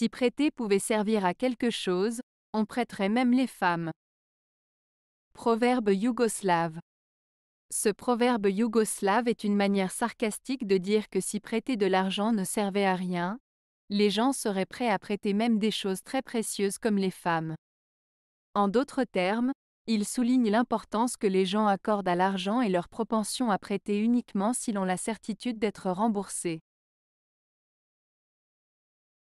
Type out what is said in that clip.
Si prêter pouvait servir à quelque chose, on prêterait même les femmes. Proverbe yougoslave. Ce proverbe yougoslave est une manière sarcastique de dire que si prêter de l'argent ne servait à rien, les gens seraient prêts à prêter même des choses très précieuses comme les femmes. En d'autres termes, il souligne l'importance que les gens accordent à l'argent et leur propension à prêter uniquement s'ils ont la certitude d'être remboursé.